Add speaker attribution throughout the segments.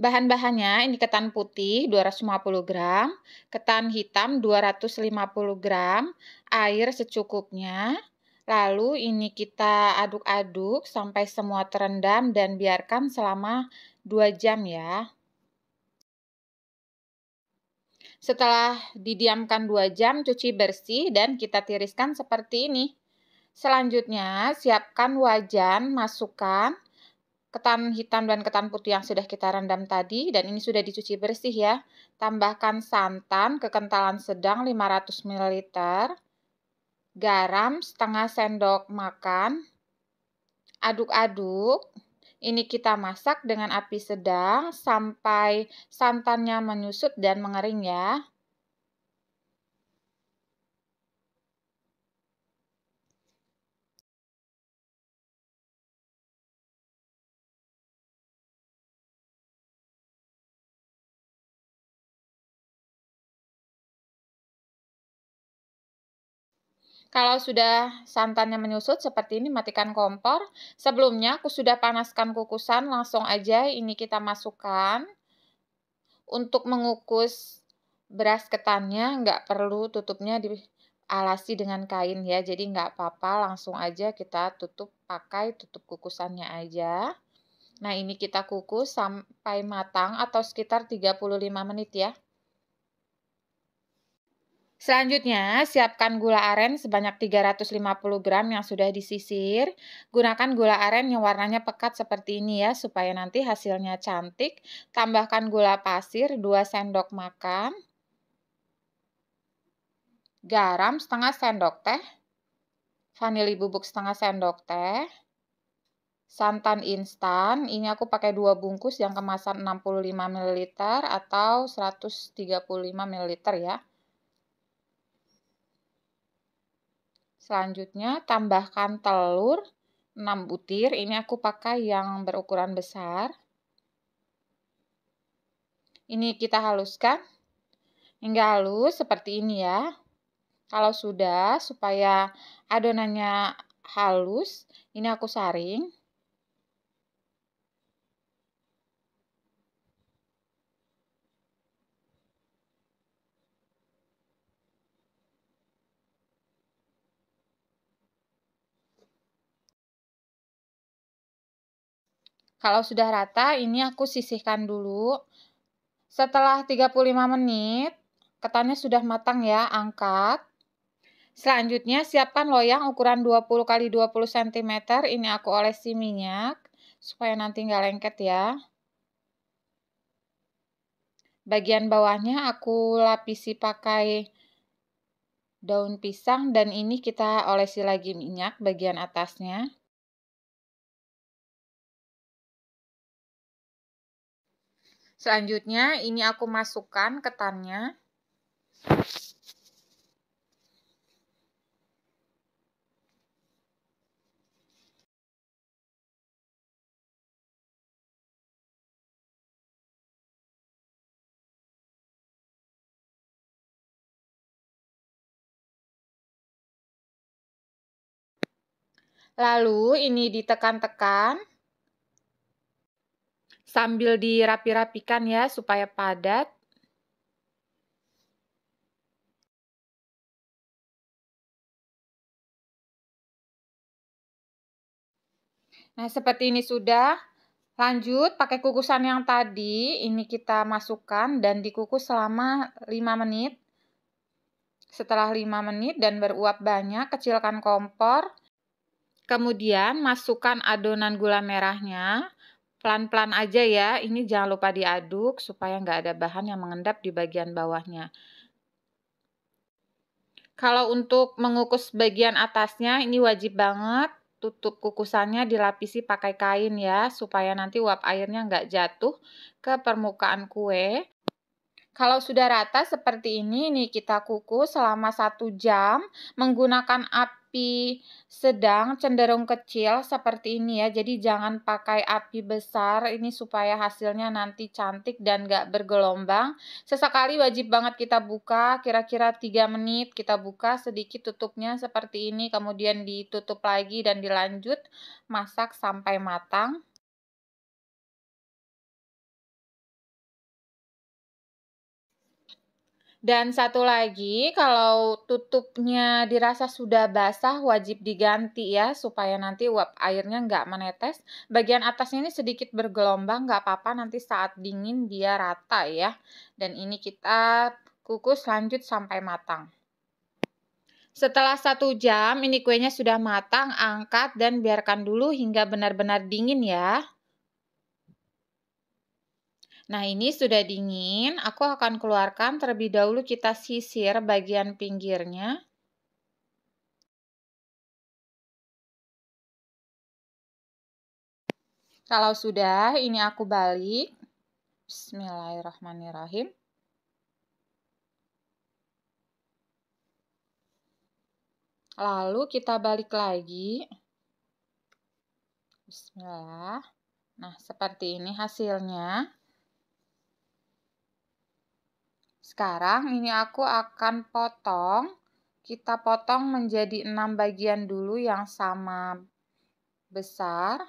Speaker 1: Bahan-bahannya ini
Speaker 2: ketan putih 250 gram, ketan hitam 250 gram, air secukupnya. Lalu ini kita aduk-aduk sampai semua terendam dan biarkan selama 2 jam ya. Setelah didiamkan 2 jam, cuci bersih dan kita tiriskan seperti ini. Selanjutnya, siapkan wajan, masukkan ketan hitam dan ketan putih yang sudah kita rendam tadi dan ini sudah dicuci bersih ya. Tambahkan santan kekentalan sedang 500 ml, garam setengah sendok makan, aduk-aduk. Ini kita masak dengan api sedang sampai santannya menyusut dan mengering ya. Kalau sudah santannya menyusut seperti ini, matikan kompor. Sebelumnya aku sudah panaskan kukusan, langsung aja ini kita masukkan. Untuk mengukus beras ketannya, nggak perlu tutupnya di dialasi dengan kain ya. Jadi nggak apa-apa, langsung aja kita tutup pakai tutup kukusannya aja. Nah ini kita kukus sampai matang atau sekitar 35 menit ya. Selanjutnya, siapkan gula aren sebanyak 350 gram yang sudah disisir. Gunakan gula aren yang warnanya pekat seperti ini ya, supaya nanti hasilnya cantik. Tambahkan gula pasir 2 sendok makan, garam setengah sendok teh, vanili bubuk setengah sendok teh, santan instan, ini aku pakai 2 bungkus yang kemasan 65 ml atau 135 ml ya. Selanjutnya tambahkan telur 6 butir. Ini aku pakai yang berukuran besar. Ini kita haluskan hingga halus seperti ini ya. Kalau sudah supaya adonannya halus, ini aku saring. Kalau sudah rata, ini aku sisihkan dulu. Setelah 35 menit, ketannya sudah matang ya, angkat. Selanjutnya, siapkan loyang ukuran 20 x 20 cm. Ini aku olesi minyak, supaya nanti nggak lengket ya. Bagian bawahnya aku lapisi pakai daun pisang dan ini kita olesi lagi minyak bagian atasnya.
Speaker 1: Selanjutnya,
Speaker 2: ini aku masukkan ketannya.
Speaker 1: Lalu ini ditekan-tekan
Speaker 2: sambil dirapi-rapikan ya supaya padat. Nah, seperti ini sudah. Lanjut, pakai kukusan yang tadi, ini kita masukkan dan dikukus selama 5 menit. Setelah 5 menit dan beruap banyak, kecilkan kompor. Kemudian masukkan adonan gula merahnya. Pelan-pelan aja ya, ini jangan lupa diaduk supaya nggak ada bahan yang mengendap di bagian bawahnya. Kalau untuk mengukus bagian atasnya, ini wajib banget tutup kukusannya dilapisi pakai kain ya, supaya nanti uap airnya nggak jatuh ke permukaan kue. Kalau sudah rata seperti ini, ini kita kukus selama satu jam menggunakan api api sedang cenderung kecil seperti ini ya. Jadi jangan pakai api besar ini supaya hasilnya nanti cantik dan gak bergelombang. Sesekali wajib banget kita buka kira-kira 3 menit kita buka sedikit tutupnya seperti ini kemudian ditutup lagi dan dilanjut masak
Speaker 1: sampai matang.
Speaker 2: Dan satu lagi, kalau tutupnya dirasa sudah basah, wajib diganti ya, supaya nanti uap airnya nggak menetes. Bagian atasnya ini sedikit bergelombang, nggak apa-apa, nanti saat dingin dia rata ya. Dan ini kita kukus lanjut sampai matang. Setelah satu jam, ini kuenya sudah matang, angkat dan biarkan dulu hingga benar-benar dingin ya. Nah ini sudah dingin, aku akan keluarkan terlebih dahulu kita sisir bagian pinggirnya. Kalau sudah, ini aku balik. Bismillahirrahmanirrahim. Lalu kita balik lagi. Bismillah. Nah, seperti ini hasilnya. Sekarang ini aku akan potong, kita potong menjadi enam bagian dulu yang sama besar.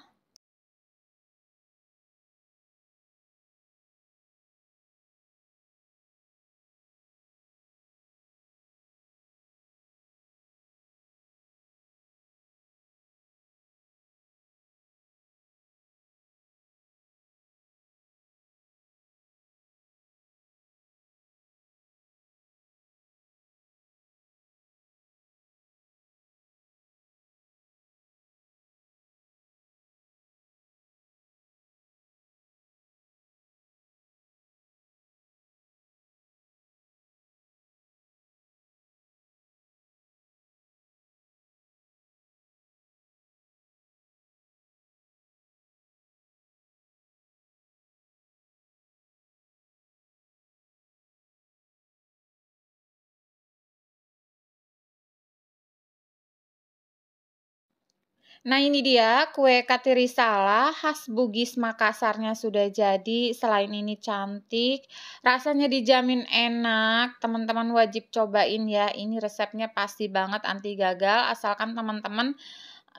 Speaker 2: Nah ini dia kue katirisala khas Bugis Makassarnya sudah jadi. Selain ini cantik, rasanya dijamin enak. Teman-teman wajib cobain ya. Ini resepnya pasti banget anti gagal asalkan teman-teman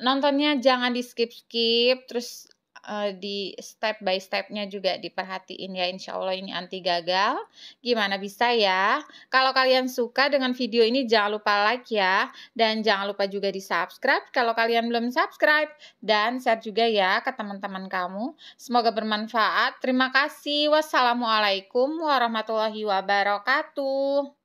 Speaker 2: nontonnya jangan di skip-skip terus Eh, di step by stepnya juga diperhatiin ya insya Allah ini anti gagal gimana bisa ya kalau kalian suka dengan video ini jangan lupa like ya dan jangan lupa juga di subscribe kalau kalian belum subscribe dan share juga ya ke teman-teman kamu semoga bermanfaat terima kasih wassalamualaikum warahmatullahi wabarakatuh